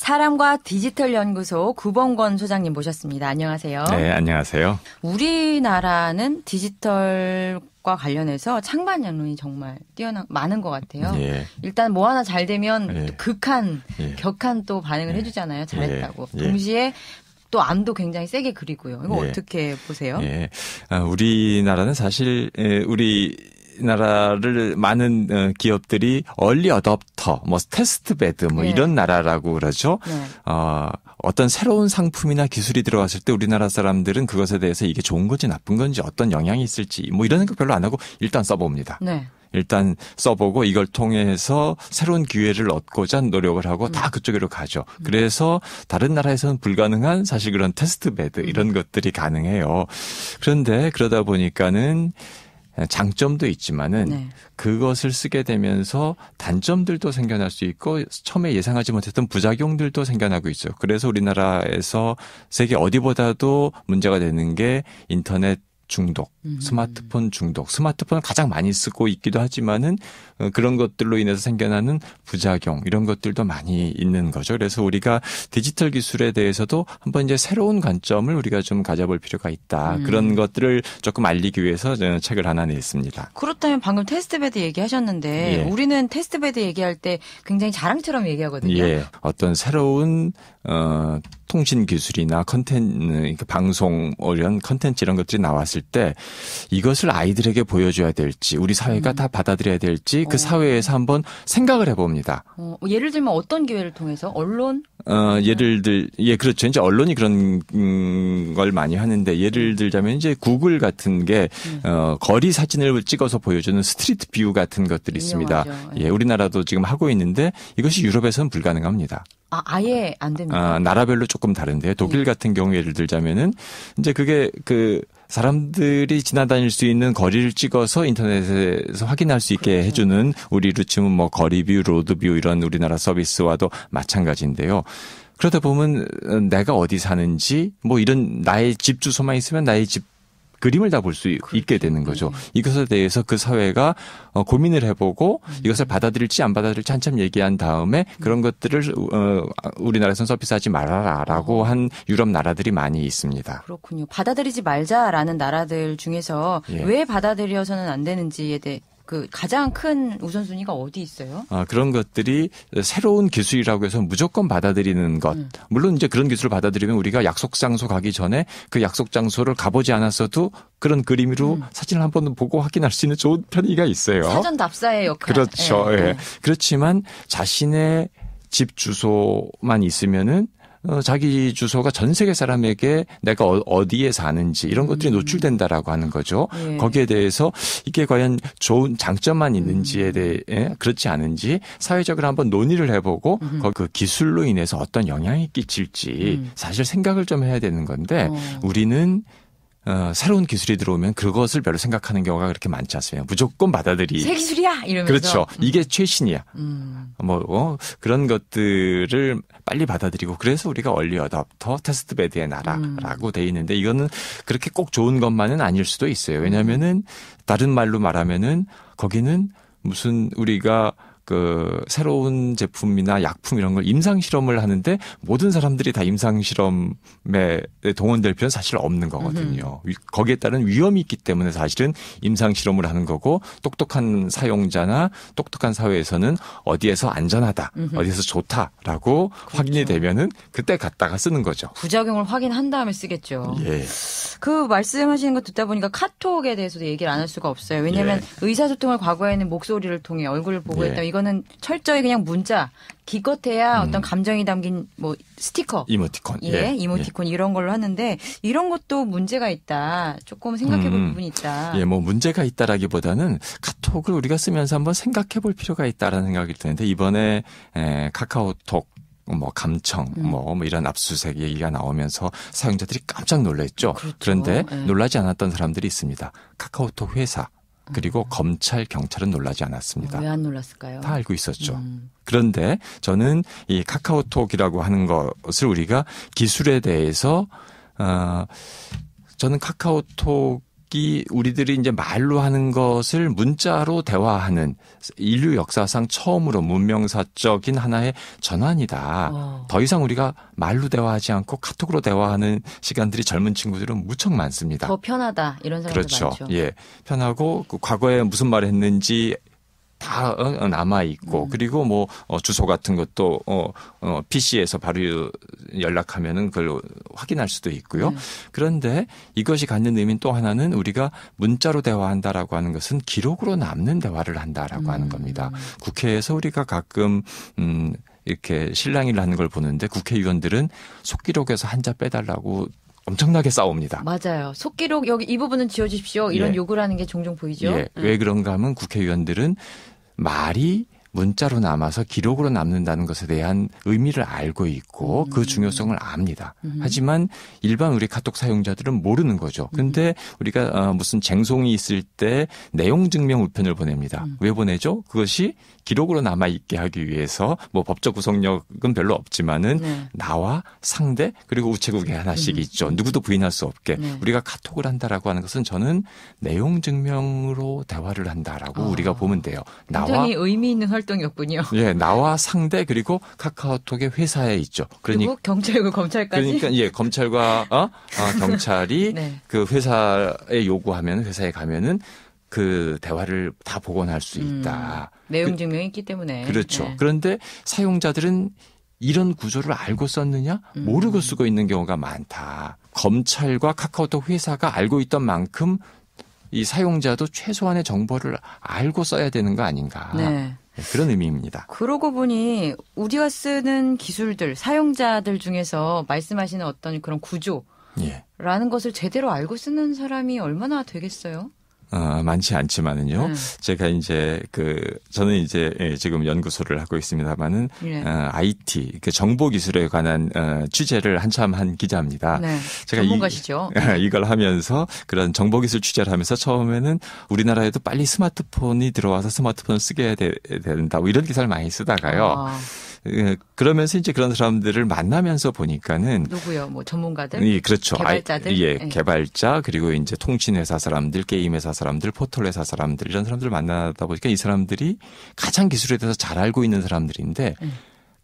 사람과 디지털 연구소 구봉권 소장님 모셨습니다. 안녕하세요. 네, 안녕하세요. 우리나라는 디지털 과 관련해서 창반 연론이 정말 뛰어난 많은 것 같아요. 예. 일단 뭐 하나 잘 되면 예. 극한 예. 격한 또 반응을 예. 해주잖아요. 잘했다고. 예. 예. 동시에 또 암도 굉장히 세게 그리고요. 이거 어떻게 보세요? 아, 우리나라는 사실 우리 우리나라를 많은 어, 기업들이 얼리 어답터, 뭐 테스트 베드 뭐 네. 이런 나라라고 그러죠. 네. 어, 어떤 새로운 상품이나 기술이 들어왔을 때 우리나라 사람들은 그것에 대해서 이게 좋은 건지 나쁜 건지 어떤 영향이 있을지 뭐 이런 생각 별로 안 하고 일단 써봅니다. 네. 일단 써보고 이걸 통해서 새로운 기회를 얻고자 노력을 하고 음. 다 그쪽으로 가죠. 음. 그래서 다른 나라에서는 불가능한 사실 그런 테스트 베드 음. 이런 것들이 가능해요. 그런데 그러다 보니까는 장점도 있지만은 네. 그것을 쓰게 되면서 단점들도 생겨날 수 있고 처음에 예상하지 못했던 부작용들도 생겨나고 있죠 그래서 우리나라에서 세계 어디보다도 문제가 되는 게 인터넷 중독, 음. 스마트폰 중독, 스마트폰을 가장 많이 쓰고 있기도 하지만은 어, 그런 것들로 인해서 생겨나는 부작용 이런 것들도 많이 있는 거죠. 그래서 우리가 디지털 기술에 대해서도 한번 이제 새로운 관점을 우리가 좀 가져볼 필요가 있다. 음. 그런 것들을 조금 알리기 위해서 저는 책을 하나 냈습니다. 그렇다면 방금 테스트베드 얘기하셨는데 예. 우리는 테스트베드 얘기할 때 굉장히 자랑처럼 얘기하거든요. 예. 어떤 새로운 어, 통신 기술이나 컨텐츠, 그러니까 방송 이런 컨텐츠 이런 것들이 나왔을 때 이것을 아이들에게 보여줘야 될지 우리 사회가 음. 다 받아들여야 될지 그 사회에서 한번 생각을 해봅니다. 어, 뭐 예를 들면 어떤 기회를 통해서 언론? 어, 예를 들, 예, 그렇죠. 이제 언론이 그런 음, 걸 많이 하는데 예를 네. 들자면 이제 구글 같은 게 네. 어, 거리 사진을 찍어서 보여주는 스트리트 뷰 같은 것들이 있습니다. 예, 우리나라도 지금 하고 있는데 이것이 유럽에서는 불가능합니다. 아, 아예 안 됩니다. 아, 나라별로 조금 다른데요. 독일 예. 같은 경우 예를 들자면은 이제 그게 그 사람들이 지나다닐 수 있는 거리를 찍어서 인터넷에서 확인할 수 있게 그렇죠. 해주는 우리 루치은뭐 거리뷰, 로드뷰 이런 우리나라 서비스와도 마찬가지인데요. 그러다 보면 내가 어디 사는지 뭐 이런 나의 집 주소만 있으면 나의 집 그림을 다 볼 수 있게 그렇죠. 되는 거죠. 음. 이것에 대해서 그 사회가 어, 고민을 해보고 음. 이것을 받아들일지 안 받아들일지 한참 얘기한 다음에 음. 그런 것들을 어, 우리나라에선 서비스하지 말아라라고 어. 한 유럽 나라들이 많이 있습니다. 그렇군요. 받아들이지 말자라는 나라들 중에서 예. 왜 받아들여서는 안 되는지에 대해 그 가장 큰 우선순위가 어디 있어요? 아, 그런 것들이 새로운 기술이라고 해서 무조건 받아들이는 것. 음. 물론 이제 그런 기술을 받아들이면 우리가 약속 장소 가기 전에 그 약속 장소를 가보지 않았어도 그런 그림으로 음. 사진을 한 번 보고 확인할 수 있는 좋은 편의가 있어요. 사전 답사의 역할. 그렇죠. 예. 예. 예. 그렇지만 자신의 집 주소만 있으면은 어, 자기 주소가 전 세계 사람에게 내가 어, 디에 사는지 이런 것들이 음. 노출된다라고 하는 거죠. 예. 거기에 대해서 이게 과연 좋은 장점만 있는지에 음. 대해 예, 그렇지 않은지 사회적으로 한번 논의를 해보고 음흠. 그, 그 기술로 인해서 어떤 영향이 끼칠지 음. 사실 생각을 좀 해야 되는 건데 어. 우리는 어, 새로운 기술이 들어오면 그것을 별로 생각하는 경우가 그렇게 많지 않습니다. 무조건 받아들이. 새 기술이야 이러면서. 그렇죠. 음. 이게 최신이야. 음. 뭐 어, 그런 것들을 빨리 받아들이고 그래서 우리가 얼리 어답터 테스트 베드의 나라라고 음. 돼 있는데 이거는 그렇게 꼭 좋은 것만은 아닐 수도 있어요. 왜냐면은 하 음. 다른 말로 말하면은 거기는 무슨 우리가 그 새로운 제품이나 약품 이런 걸 임상 실험을 하는데 모든 사람들이 다 임상 실험에 동원될 필요는 사실 없는 거거든요. 으 음. 거기에 따른 위험이 있기 때문에 사실은 임상 실험을 하는 거고 똑똑한 사용자나 똑똑한 사회에서는 어디에서 안전하다, 으 어디에서 좋다라고 그렇죠. 확인이 되면은 그때 갔다가 쓰는 거죠. 부작용을 확인한 다음에 쓰겠죠. 예. 그 말씀하시는 거 듣다 보니까 카톡에 대해서도 얘기를 안 할 수가 없어요. 왜냐하면 예. 의사소통을 과거에는 목소리를 통해 얼굴을 보고 예. 했던 이거 이거는 철저히 그냥 문자 기껏해야 음. 어떤 감정이 담긴 뭐 스티커 이모티콘 예, 예. 이모티콘 예. 이런 걸로 하는데 이런 것도 문제가 있다 조금 생각해 볼 음, 음. 부분이 있다 예뭐 문제가 있다라기보다는 카톡을 우리가 쓰면서 한번 생각해 볼 필요가 있다라는 생각이 드는데 이번에 에, 카카오톡 뭐 감청 음. 뭐, 뭐 이런 압수수색 얘기가 나오면서 사용자들이 깜짝 놀랐죠. 그렇죠. 그런데 네. 놀라지 않았던 사람들이 있습니다. 카카오톡 회사 그리고 검찰, 경찰은 놀라지 않았습니다. 어, 왜안 놀랐을까요? 다 알고 있었죠. 음. 그런데 저는 이 카카오톡이라고 하는 것을 우리가 기술에 대해서 어, 저는 카카오톡 읽기 우리들이 이제 말로 하는 것을 문자로 대화하는 인류 역사상 처음으로 문명사적인 하나의 전환이다. 어. 더 이상 우리가 말로 대화하지 않고 카톡으로 대화하는 시간들이 젊은 친구들은 무척 많습니다. 더 편하다 이런 생각이 그렇죠. 많죠. 예, 편하고 그 과거에 무슨 말을 했는지 다 어, 남아 있고 음. 그리고 뭐 어, 주소 같은 것도 어, 어 PC에서 바로 연락하면은 그걸 확인할 수도 있고요. 네. 그런데 이것이 갖는 의미는 또 하나는 우리가 문자로 대화한다라고 하는 것은 기록으로 남는 대화를 한다라고 음. 하는 겁니다. 국회에서 우리가 가끔 음 이렇게 실랑이라는걸 보는데 국회의원들은 속기록에서 한자 빼달라고 엄청나게 싸웁니다. 맞아요. 속기록 여기 이 부분은 지워주십시오. 이런 예. 요구를 는게 종종 보이죠. 예. 음. 왜 그런가 하면 국회의원들은 말이 문자로 남아서 기록으로 남는다는 것에 대한 의미를 알고 있고 그 음. 그 중요성을 압니다. 음. 하지만 일반 우리 카톡 사용자들은 모르는 거죠. 음. 근데 우리가 어, 무슨 쟁송이 있을 때 내용 증명 우편을 보냅니다. 음. 왜 보내죠? 그것이 기록으로 남아 있게 하기 위해서 뭐 법적 구속력은 별로 없지만은 네. 나와 상대 그리고 우체국에 그렇죠. 하나씩 음. 있죠. 누구도 부인할 수 없게 네. 우리가 카톡을 한다라고 하는 것은 저는 내용 증명으로 대화를 한다라고 아. 우리가 보면 돼요. 나와 굉장히 의미 있는 활 활동이었군요. 예, 나와 상대 그리고 카카오톡의 회사에 있죠. 그러니 고 경찰과 검찰까지. 그러니까 예, 검찰과 어? 아, 경찰이 네. 그 회사에 요구하면 회사에 가면은 그 대화를 다 복원할 수 있다. 음, 내용 그 증명이 그, 있기 때문에. 그렇죠. 네. 그런데 사용자들은 이런 구조를 알고 썼느냐? 음. 모르고 음. 쓰고 있는 경우가 많다. 검찰과 카카오톡 회사가 알고 있던 만큼 이 사용자도 최소한의 정보를 알고 써야 되는 거 아닌가. 네. 네, 그런 의미입니다. 그러고 보니 우리가 쓰는 기술들 사용자들 중에서 말씀하시는 어떤 그런 구조 라는 예. 것을 제대로 알고 쓰는 사람이 얼마나 되겠어요? 어, 많지 않지만은요. 음. 제가 이제 그 저는 이제 예, 지금 연구소를 하고 있습니다만은 네. 어, IT 그 정보 기술에 관한 어, 취재를 한참 한 기자입니다. 네. 제가 전문가시죠. 이, 아, 이걸 하면서 그런 정보 기술 취재를 하면서 처음에는 우리나라에도 빨리 스마트폰이 들어와서 스마트폰 쓰게 되, 된다. 고 이런 기사를 많이 쓰다가요. 아. 예, 그러면서 이제 그런 사람들을 만나면서 보니까는 누구요? 뭐 전문가들? 그렇죠. 예, 그렇죠. 개발자들? 아, 예, 개발자 그리고 이제 통신 회사 사람들, 게임 회사 사람들, 포털 회사 사람들 이런 사람들을 만나다 보니까 이 사람들이 가장 기술에 대해서 잘 알고 있는 사람들인데 음.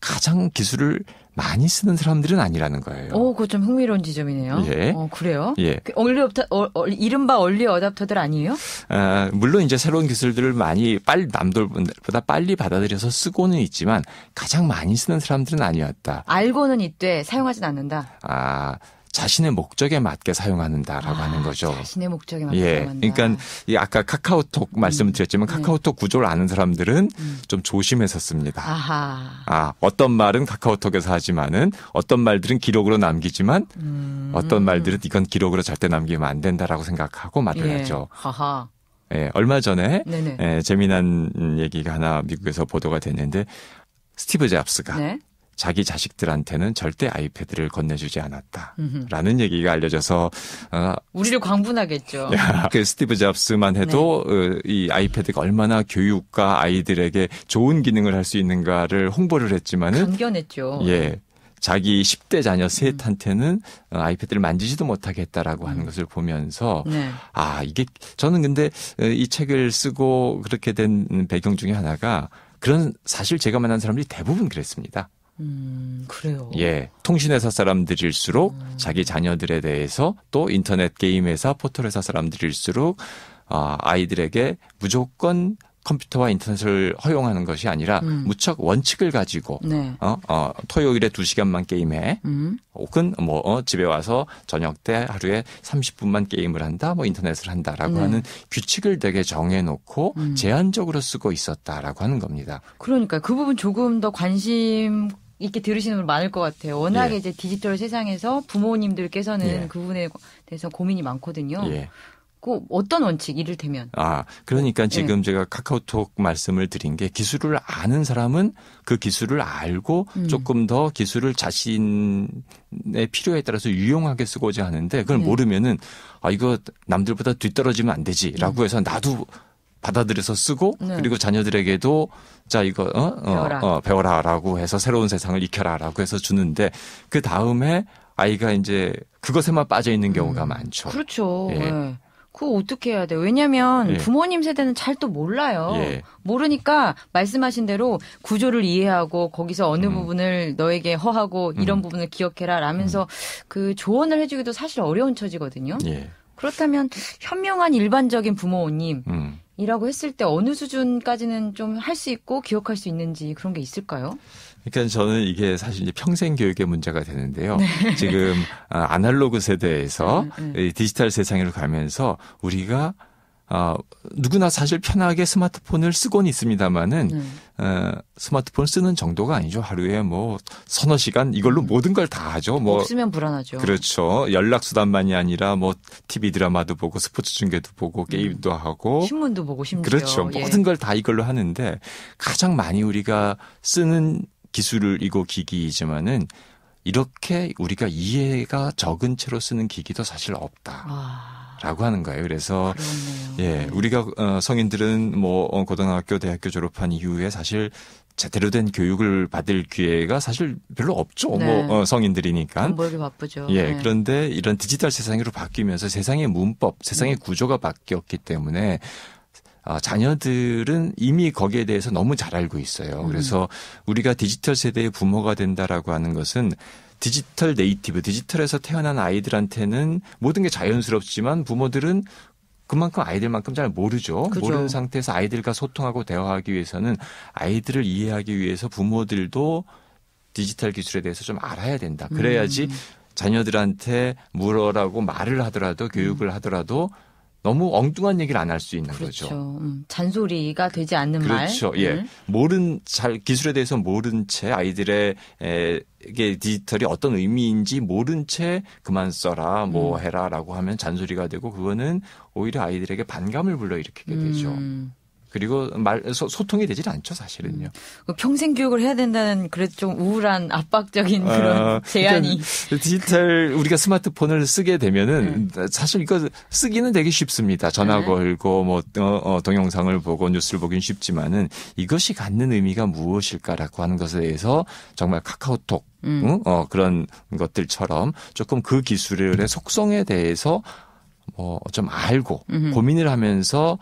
가장 기술을 많이 쓰는 사람들은 아니라는 거예요. 오, 그거 좀 흥미로운 지점이네요. 예. 어, 그래요? 예. 그 얼리 어 어, 이른바 얼리 어답터들 아니에요? 아, 물론 이제 새로운 기술들을 많이 빨리 남들보다 빨리 받아들여서 쓰고는 있지만 가장 많이 쓰는 사람들은 아니었다. 알고는 있되 사용하진 않는다. 아, 자신의 목적에 맞게 사용한다라고 아, 하는 거죠. 자신의 목적에 맞게 예. 사용한다. 그러니까 아까 카카오톡 음. 말씀드렸지만 네. 카카오톡 네. 구조를 아는 사람들은 음. 좀조심했었습니다 아하. 아 어떤 말은 카카오톡에서 하지만은 어떤 말들은 기록으로 남기지만 음. 어떤 말들은 이건 기록으로 절대 남기면 안 된다라고 생각하고 말을 예. 하죠. 아하. 예, 얼마 전에 예, 재미난 얘기가 하나 미국에서 보도가 됐는데 스티브 잡스가 네? 자기 자식들한테는 절대 아이패드를 건네주지 않았다라는 음흠. 얘기가 알려져서 어, 우리를 광분하겠죠. 그 스티브 잡스만 해도 네. 어, 이 아이패드가 얼마나 교육과 아이들에게 좋은 기능을 할 수 있는가를 홍보를 했지만은 견했죠 예, 자기 10대 자녀 음. 셋한테는 어, 아이패드를 만지지도 못하겠다라고 하는 음. 것을 보면서 네. 아, 이게 저는 근데 어, 이 책을 쓰고 그렇게 된 배경 중에 하나가 그런 사실 제가 만난 사람들이 대부분 그랬습니다. 음, 그래요. 예. 통신회사 사람들일수록 음. 자기 자녀들에 대해서 또 인터넷 게임회사, 포털회사 사람들일수록 아, 아이들에게 무조건 컴퓨터와 인터넷을 허용하는 것이 아니라 음. 무척 원칙을 가지고 네. 어, 어, 토요일에 2시간만 게임해. 음. 혹은 뭐 어, 집에 와서 저녁 때 하루에 30분만 게임을 한다. 뭐 인터넷을 한다라고 네. 하는 규칙을 되게 정해 놓고 음. 제한적으로 쓰고 있었다라고 하는 겁니다. 그러니까 그 부분 조금 더 관심 이렇게 들으시는 분 많을 것 같아요. 워낙에 예. 이제 디지털 세상에서 부모님들께서는 예. 그분에 대해서 고민이 많거든요. 예. 그 어떤 원칙 이를테면 아 그러니까 예. 지금 제가 카카오톡 말씀을 드린 게 기술을 아는 사람은 그 기술을 알고 음. 조금 더 기술을 자신의 필요에 따라서 유용하게 쓰고자 하는데 그걸 예. 모르면은 아 이거 남들보다 뒤떨어지면 안 되지라고 음. 해서 나도 받아들여서 쓰고 네. 그리고 자녀들에게도 자 이거 어, 어 배워라. 어, 어 배워라라고 해서 새로운 세상을 익혀라라고 해서 주는데 그 다음에 아이가 이제 그것에만 빠져 있는 경우가 음. 많죠. 그렇죠. 예. 네. 그거 어떻게 해야 돼요? 왜냐면 하 예. 부모님 세대는 잘 또 몰라요. 예. 모르니까 말씀하신 대로 구조를 이해하고 거기서 어느 음. 부분을 너에게 허하고 이런 음. 부분을 기억해라 라면서 음. 그 조언을 해주기도 사실 어려운 처지거든요. 예. 그렇다면 현명한 일반적인 부모님 음. 이라고 했을 때 어느 수준까지는 좀 할 수 있고 기억할 수 있는지 그런 게 있을까요? 그러니까 저는 이게 사실 이제 평생 교육의 문제가 되는데요. 네. 지금 아, 아날로그 세대에서 음, 음. 디지털 세상으로 가면서 우리가 아, 누구나 사실 편하게 스마트폰을 쓰곤 있습니다만은 네. 어, 스마트폰 쓰는 정도가 아니죠. 하루에 뭐 서너 시간 이걸로 음. 모든 걸 다 하죠. 뭐 없으면 불안하죠. 그렇죠. 연락 수단만이 아니라 뭐 TV 드라마도 보고 스포츠 중계도 보고 음. 게임도 음. 하고 신문도 보고 심지어 그렇죠. 예. 모든 걸 다 이걸로 하는데 가장 많이 우리가 쓰는 기술이고 기기이지만은 이렇게 우리가 이해가 적은 채로 쓰는 기기도 사실 없다. 아. 라고 하는 거예요. 그래서 그렇네요. 예, 우리가 어, 성인들은 뭐 어, 고등학교, 대학교 졸업한 이후에 사실 제대로 된 교육을 받을 기회가 사실 별로 없죠. 뭐, 네. 뭐 어, 성인들이니까. 벌기 바쁘죠. 예, 네. 그런데 이런 디지털 세상으로 바뀌면서 세상의 문법, 세상의 네. 구조가 바뀌었기 때문에 아, 자녀들은 이미 거기에 대해서 너무 잘 알고 있어요. 음. 그래서 음. 우리가 디지털 세대의 부모가 된다라고 하는 것은 디지털 네이티브, 디지털에서 태어난 아이들한테는 모든 게 자연스럽지만 부모들은 그만큼 아이들만큼 잘 모르죠. 그죠. 모르는 상태에서 아이들과 소통하고 대화하기 위해서는 아이들을 이해하기 위해서 부모들도 디지털 기술에 대해서 좀 알아야 된다. 그래야지 음. 자녀들한테 물어라고 말을 하더라도 교육을 음. 하더라도 너무 엉뚱한 얘기를 안 할 수 있는 그렇죠. 거죠. 음, 잔소리가 되지 않는 그렇죠. 말. 그렇죠. 예. 음. 모른 잘 기술에 대해서 모른 채 아이들의 에, 이게 디지털이 어떤 의미인지 모른 채 그만 써라 뭐 음. 해라라고 하면 잔소리가 되고 그거는 오히려 아이들에게 반감을 불러일으키게 음. 되죠. 음. 그리고 말 소통이 되질 않죠 사실은요. 음. 평생 교육을 해야 된다는 그래도 좀 우울한 압박적인 아, 그런 어, 제한이. 디지털 우리가 스마트폰을 쓰게 되면은 네. 사실 이거 쓰기는 되게 쉽습니다. 전화 네. 걸고 뭐 어, 어 동영상을 보고 뉴스를 보긴 쉽지만은 이것이 갖는 의미가 무엇일까라고 하는 것에 대해서 정말 카카오톡 음. 어, 그런 것들처럼 조금 그 기술의 속성에 대해서 뭐 좀 알고 음흠. 고민을 하면서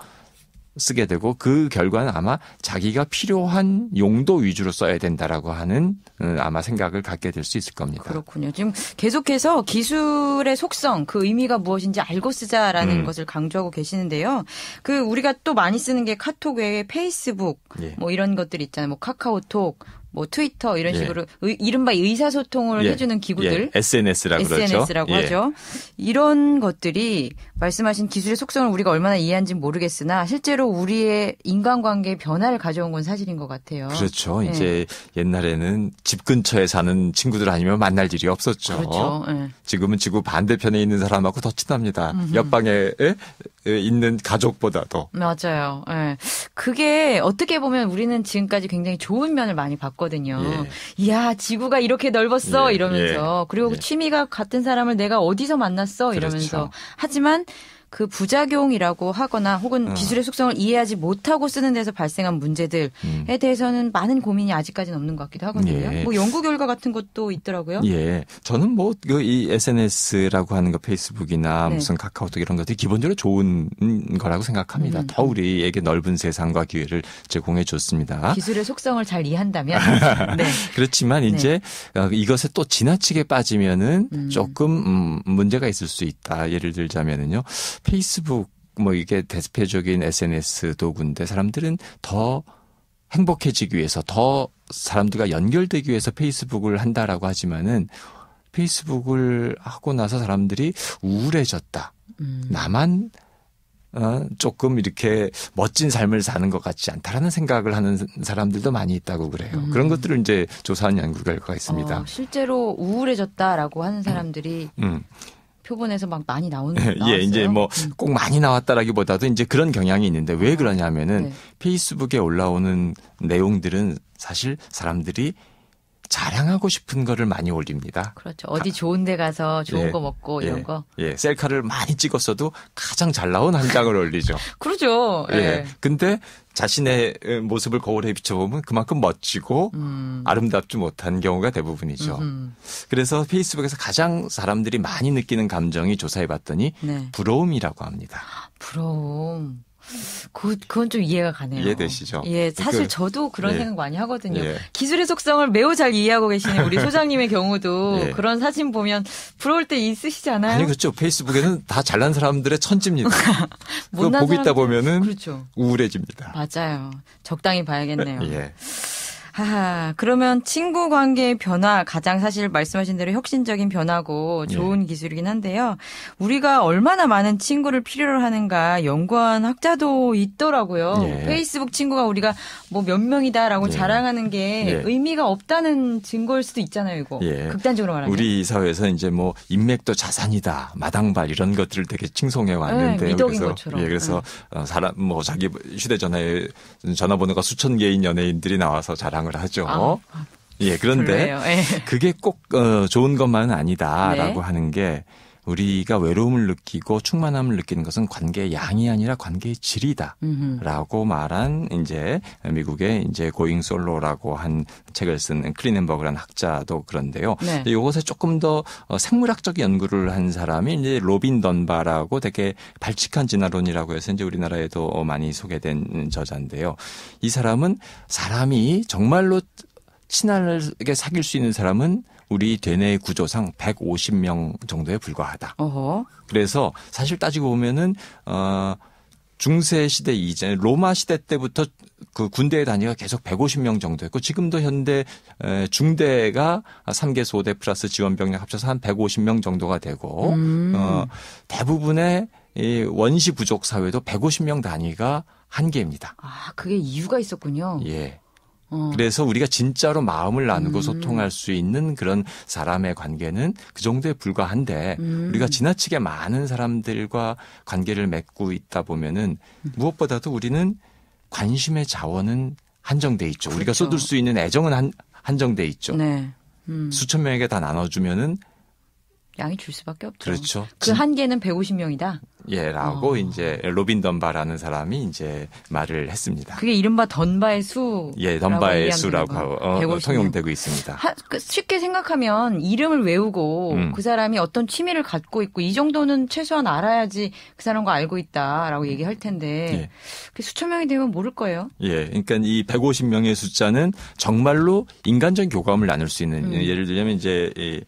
쓰게 되고 그 결과는 아마 자기가 필요한 용도 위주로 써야 된다라고 하는 어, 아마 생각을 갖게 될 수 있을 겁니다. 그렇군요. 지금 계속해서 기술의 속성, 그 의미가 무엇인지 알고 쓰자라는 음. 것을 강조하고 계시는데요. 그 우리가 또 많이 쓰는 게 카톡 외에 페이스북 예. 뭐 이런 것들 있잖아요. 뭐 카카오톡, 뭐 트위터 이런 예. 식으로 예. 의, 이른바 의사소통을 예. 해주는 기구들 예. SNS라고 SNS라고 그 예. 하죠. 이런 것들이 말씀하신 기술의 속성을 우리가 얼마나 이해한지 모르겠으나 실제로 우리의 인간관계 변화를 가져온 건 사실인 것 같아요. 그렇죠. 네. 이제 옛날에는 집 근처에 사는 친구들 아니면 만날 일이 없었죠. 그렇죠. 네. 지금은 지구 반대편에 있는 사람하고 더 친합니다. 음흠. 옆방에 있는 가족보다도. 맞아요. 네. 그게 어떻게 보면 우리는 지금까지 굉장히 좋은 면을 많이 봤거든요. 예. 이야, 지구가 이렇게 넓었어 예. 이러면서 예, 그리고 예. 취미가 같은 사람을 내가 어디서 만났어 이러면서 그렇죠. 하지만 그 부작용이라고 하거나 혹은 어. 기술의 속성을 이해하지 못하고 쓰는 데서 발생한 문제들에 음. 대해서는 많은 고민이 아직까지는 없는 것 같기도 하거든요. 예. 뭐 연구 결과 같은 것도 있더라고요. 예. 저는 뭐이 그 SNS라고 하는 거 페이스북이나 네. 무슨 카카오톡 이런 것들이 기본적으로 좋은 거라고 생각합니다. 음. 더 우리에게 넓은 세상과 기회를 제공해 줬습니다. 기술의 속성을 잘 이해한다면. 네. 그렇지만 네. 이제 네. 이것에 또 지나치게 빠지면은 음. 조금 음, 문제가 있을 수 있다. 예를 들자면은요. 페이스북 뭐 이게 대표적인 SNS 도구인데 사람들은 더 행복해지기 위해서 더 사람들과 연결되기 위해서 페이스북을 한다라고 하지만은 페이스북을 하고 나서 사람들이 우울해졌다. 음. 나만 어, 조금 이렇게 멋진 삶을 사는 것 같지 않다라는 생각을 하는 사람들도 많이 있다고 그래요. 음. 그런 것들을 이제 조사한 연구 결과가 있습니다. 어, 실제로 우울해졌다라고 하는 사람들이 음. 음. 표본에서 막 많이 나오는 예, 나왔어요? 예, 이제 뭐 꼭 많이 나왔다라기보다도 이제 그런 경향이 있는데 왜 아, 그러냐면은 네. 페이스북에 올라오는 내용들은 사실 사람들이 자랑하고 싶은 거를 많이 올립니다. 그렇죠. 어디 좋은 데 가서 좋은 예, 거 먹고 예. 이런 예, 거. 예. 셀카를 많이 찍었어도 가장 잘 나온 한 장을 올리죠. 그러죠. 예. 예. 근데 자신의 어, 모습을 거울에 비춰보면 그만큼 멋지고 음. 아름답지 못한 경우가 대부분이죠. 음. 그래서 페이스북에서 가장 사람들이 많이 느끼는 감정이 조사해 봤더니 네. 부러움이라고 합니다. 부러움. 그, 그건 좀 이해가 가네요. 이해되시죠? 예, 사실 그, 저도 그런 예. 생각 많이 하거든요. 예. 기술의 속성을 매우 잘 이해하고 계시는 우리 소장님의 경우도 예. 그런 사진 보면 부러울 때 있으시잖아요. 아니, 그렇죠. 페이스북에는 다 잘난 사람들의 천지입니다. 못난 보고 있다 보면은 그렇죠. 우울해집니다. 맞아요. 적당히 봐야겠네요. 예. 하하, 그러면 친구 관계의 변화 가장 사실 말씀하신 대로 혁신적인 변화고 네. 좋은 네. 기술이긴 한데요. 우리가 얼마나 많은 친구를 필요로 하는가 연구한 학자도 있더라고요. 네. 페이스북 친구가 우리가 뭐 몇 명이다라고 네. 자랑하는 게 네. 의미가 없다는 증거일 수도 있잖아요, 이거. 예. 극단적으로 말하면. 우리 사회에서 이제 뭐 인맥도 자산이다, 마당발 이런 것들을 되게 칭송해 왔는데 네, 그래서 것처럼. 예, 그래서 어, 사람 뭐 자기 휴대 전화에 전화번호가 수천 개인 연예인들이 나와서 자랑 주장을 하죠. 아, 아, 예, 그런데 네. 그게 꼭 어, 좋은 것만은 아니다라고 네. 하는 게 우리가 외로움을 느끼고 충만함을 느끼는 것은 관계의 양이 아니라 관계의 질이다라고 말한 이제 미국의 이제 고잉 솔로라고 한 책을 쓴클리넨버그라는 학자도 그런데요. 네. 이것에 조금 더 어, 생물학적 연구를 한 사람이 이제 로빈 던바라고 되게 발칙한 진화론이라고 해서 이제 우리나라에도 어, 많이 소개된 저자인데요. 이 사람은 사람이 정말로 친하게 사귈 수 있는 사람은 우리 대내 구조상 150명 정도에 불과하다. 어허. 그래서 사실 따지고 보면은 어 중세 시대 이전 로마 시대 때부터 그 군대의 단위가 계속 150명 정도였고 지금도 현대 중대가 3개 소대 플러스 지원 병력 합쳐서 한 150명 정도가 되고 음. 어 대부분의 이 원시 부족 사회도 150명 단위가 한계입니다. 아, 그게 이유가 있었군요. 예. 어. 그래서 우리가 진짜로 마음을 나누고 음. 소통할 수 있는 그런 사람의 관계는 그 정도에 불과한데 음. 우리가 지나치게 많은 사람들과 관계를 맺고 있다 보면은 음. 무엇보다도 우리는 관심의 자원은 한정돼 있죠. 그렇죠. 우리가 쏟을 수 있는 애정은 한, 한정돼 있죠. 네. 음. 수천 명에게 다 나눠주면은 양이 줄 수밖에 없죠. 그렇죠. 그 한계는 150명이다. 예라고 어. 이제 로빈 던바라는 사람이 이제 말을 했습니다. 그게 이른바 던바의 수. 예, 던바의 수라고 어, 어 통용되고 있습니다. 하, 그 쉽게 생각하면 이름을 외우고 음. 그 사람이 어떤 취미를 갖고 있고 이 정도는 최소한 알아야지 그 사람과 알고 있다라고 얘기할 텐데 예. 수천 명이 되면 모를 거예요. 예, 그러니까 이 150명의 숫자는 정말로 인간적 교감을 나눌 수 있는 음. 예를 들자면 이제. 이,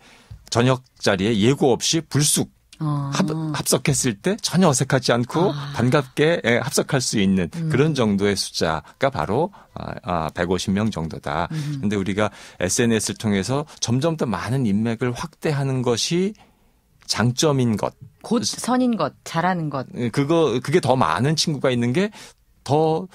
저녁 자리에 예고 없이 불쑥 어. 합, 석했을때 전혀 어색하지 않고 아. 반갑게 예, 합석할 수 있는 음. 그런 정도의 숫자가 바로 아, 150명 아, 정도다. 음. 근데 우리가 SNS를 통해서 점점 더 많은 인맥을 확대하는 것이 장점인 것. 곧 선인 것, 잘하는 것. 예, 그거, 그게 더 많은 친구가 있는 게더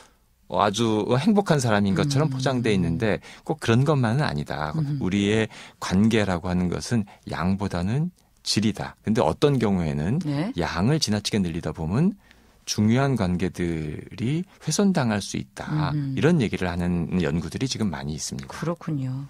어, 아주 행복한 사람인 것처럼 음. 포장돼 있는데 꼭 그런 것만은 아니다. 음. 우리의 관계라고 하는 것은 양보다는 질이다. 근데 어떤 경우에는 네. 양을 지나치게 늘리다 보면 중요한 관계들이 훼손당할 수 있다. 음. 음. 이런 얘기를 하는 연구들이 지금 많이 있습니다. 그렇군요.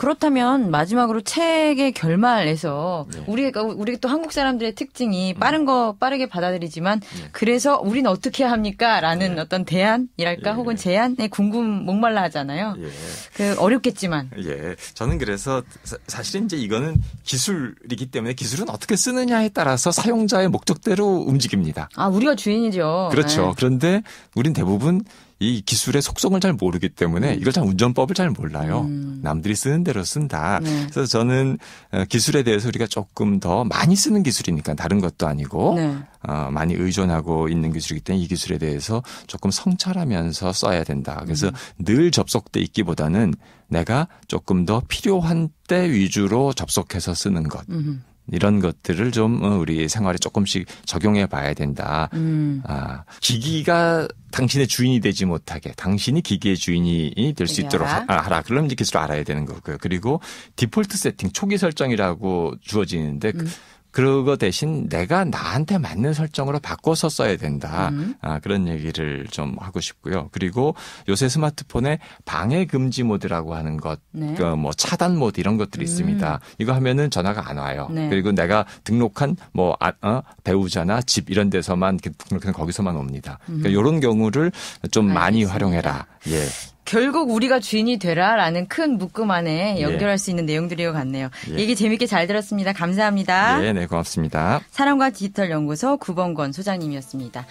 그렇다면 마지막으로 책의 결말에서 네. 우리가 그러니까 우리 또 한국 사람들의 특징이 음. 빠른 거 빠르게 받아들이지만 네. 그래서 우리는 어떻게 합니까라는 네. 어떤 대안이랄까 예. 혹은 제안에 궁금 목말라 하잖아요. 예. 그 어렵겠지만. 예. 저는 그래서 사, 실은 이제 이거는 기술이기 때문에 기술은 어떻게 쓰느냐에 따라서 사용자의 목적대로 움직입니다. 아 우리가 주인이죠. 그렇죠. 네. 그런데 우린 대부분 이 기술의 속성을 잘 모르기 때문에 음. 이걸 참 운전법을 잘 몰라요. 음. 남들이 쓰는 대로 쓴다. 네. 그래서 저는 어, 기술에 대해서 우리가 조금 더 많이 쓰는 기술이니까 다른 것도 아니고 네. 어, 많이 의존하고 있는 기술이기 때문에 이 기술에 대해서 조금 성찰하면서 써야 된다. 그래서 음. 늘 접속돼 있기보다는 내가 조금 더 필요한 때 위주로 접속해서 쓰는 것. 음. 이런 것들을 좀 어, 우리 생활에 조금씩 적용해 봐야 된다. 음. 아, 기기가 당신의 주인이 되지 못하게 당신이 기계의 주인이 될 수 있도록 하, 라 그럼 이제 기술을 알아야 되는 거고요. 그리고 디폴트 세팅 초기 설정이라고 주어지는데 그 음. 그거 대신 내가 나한테 맞는 설정으로 바꿔서 써야 된다. 음. 아, 그런 얘기를 좀 하고 싶고요. 그리고 요새 스마트폰에 방해 금지 모드라고 하는 것, 네. 그뭐 차단 모드 이런 것들이 음. 있습니다. 이거 하면은 전화가 안 와요. 네. 그리고 내가 등록한 뭐 아, 어, 배우자나 집 이런 데서만 그 등록해서 거기서만 옵니다. 그러니까 이런 음. 경우를 좀 알겠습니다. 많이 활용해라. 예. 결국 우리가 주인이 되라라는 큰 묶음 안에 예. 연결할 예. 수 있는 내용들인 것 같네요. 예. 얘기 재밌게 잘 들었습니다. 감사합니다. 예, 네, 고맙습니다. 사랑과 디지털 연구소 구범권 소장님이었습니다.